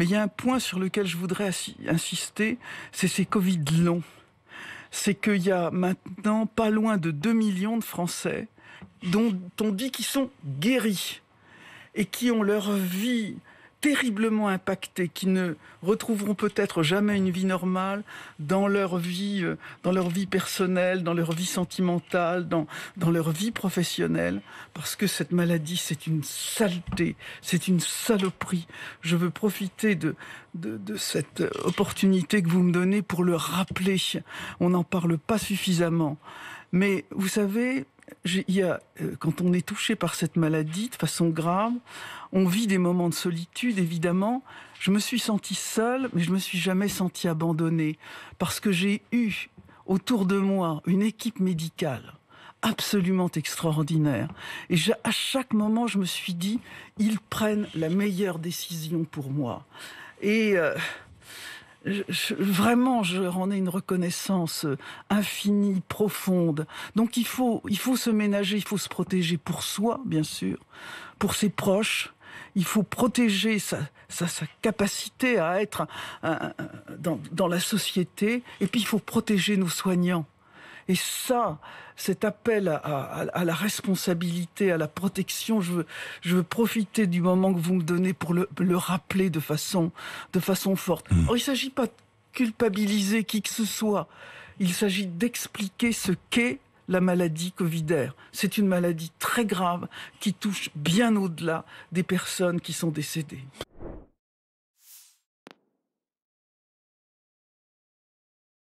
Mais il y a un point sur lequel je voudrais insister, c'est ces Covid longs. C'est qu'il y a maintenant pas loin de 2 millions de Français dont on dit qu'ils sont guéris et qui ont leur vie terriblement impactés, qui ne retrouveront peut-être jamais une vie normale dans leur vie, euh, dans leur vie personnelle, dans leur vie sentimentale, dans, dans leur vie professionnelle, parce que cette maladie, c'est une saleté, c'est une saloperie. Je veux profiter de, de, de, cette opportunité que vous me donnez pour le rappeler. On n'en parle pas suffisamment. Mais vous savez, euh, quand on est touché par cette maladie de façon grave, on vit des moments de solitude, évidemment. Je me suis senti seule, mais je me suis jamais senti abandonné parce que j'ai eu autour de moi une équipe médicale absolument extraordinaire. Et à chaque moment, je me suis dit, ils prennent la meilleure décision pour moi. Et euh, je, vraiment, je en une reconnaissance infinie, profonde. Donc il faut, il faut se ménager, il faut se protéger pour soi, bien sûr, pour ses proches. Il faut protéger sa, capacité à être dans la société. Et puis il faut protéger nos soignants. Et ça, cet appel à, la responsabilité, à la protection, je veux, profiter du moment que vous me donnez pour le, rappeler de façon, forte. Mm. Oh, il ne s'agit pas de culpabiliser qui que ce soit. Il s'agit d'expliquer ce qu'est la maladie covidaire. C'est une maladie très grave qui touche bien au-delà des personnes qui sont décédées.